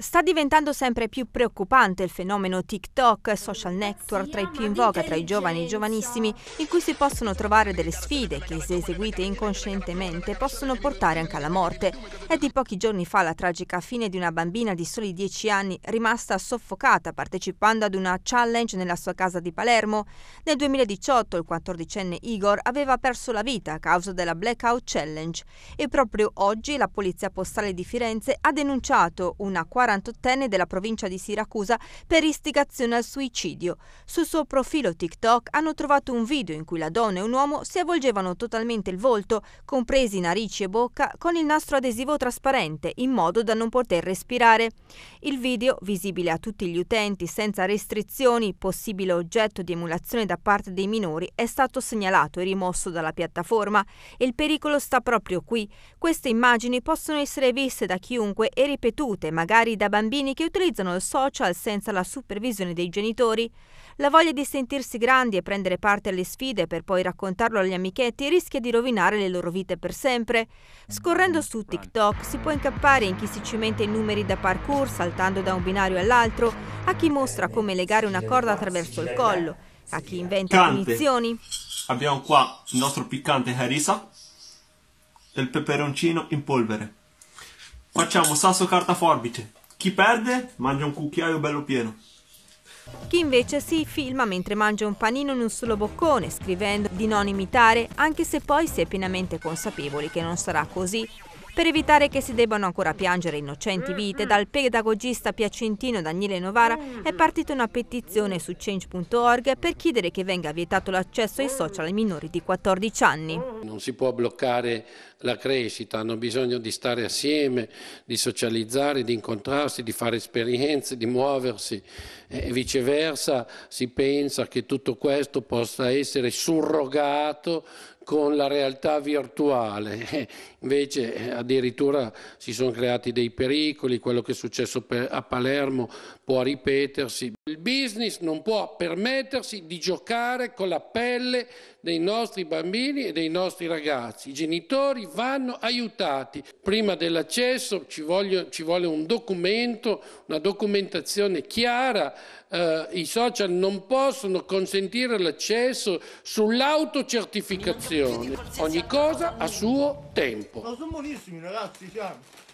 Sta diventando sempre più preoccupante il fenomeno TikTok, social network tra i più in voga tra i giovani e i giovanissimi, in cui si possono trovare delle sfide che, se eseguite inconscientemente, possono portare anche alla morte. È di pochi giorni fa la tragica fine di una bambina di soli 10 anni rimasta soffocata partecipando ad una challenge nella sua casa di Palermo. Nel 2018 il 14enne Igor aveva perso la vita a causa della Blackout Challenge e proprio oggi la Polizia Postale di Firenze ha denunciato una 40 48enne della provincia di Siracusa per istigazione al suicidio. Sul suo profilo TikTok hanno trovato un video in cui la donna e un uomo si avvolgevano totalmente il volto, compresi narici e bocca, con il nastro adesivo trasparente, in modo da non poter respirare. Il video, visibile a tutti gli utenti senza restrizioni, possibile oggetto di emulazione da parte dei minori, è stato segnalato e rimosso dalla piattaforma. il pericolo sta proprio qui. Queste immagini possono essere viste da chiunque e ripetute, magari da bambini che utilizzano il social senza la supervisione dei genitori. La voglia di sentirsi grandi e prendere parte alle sfide per poi raccontarlo agli amichetti rischia di rovinare le loro vite per sempre. Scorrendo su TikTok si può incappare in chi si cimenta in numeri da parkour saltando da un binario all'altro, a chi mostra come legare una corda attraverso il collo, a chi inventa Cante. punizioni. Abbiamo qua il nostro piccante harissa e il peperoncino in polvere. Facciamo sasso carta forbice. Chi perde mangia un cucchiaio bello pieno. Chi invece si filma mentre mangia un panino in un solo boccone, scrivendo di non imitare, anche se poi si è pienamente consapevoli che non sarà così. Per evitare che si debbano ancora piangere innocenti vite, dal pedagogista piacentino Daniele Novara è partita una petizione su change.org per chiedere che venga vietato l'accesso ai social ai minori di 14 anni. Non si può bloccare la crescita, hanno bisogno di stare assieme, di socializzare, di incontrarsi, di fare esperienze, di muoversi e viceversa si pensa che tutto questo possa essere surrogato con la realtà virtuale. Invece eh, addirittura si sono creati dei pericoli, quello che è successo a Palermo può ripetersi. Il business non può permettersi di giocare con la pelle dei nostri bambini e dei nostri ragazzi. I genitori vanno aiutati. Prima dell'accesso ci, voglio, ci vuole un documento, una documentazione chiara. Eh, I social non possono consentire l'accesso sull'autocertificazione. Ogni cosa a suo tempo. Ma sono buonissimi ragazzi, siamo.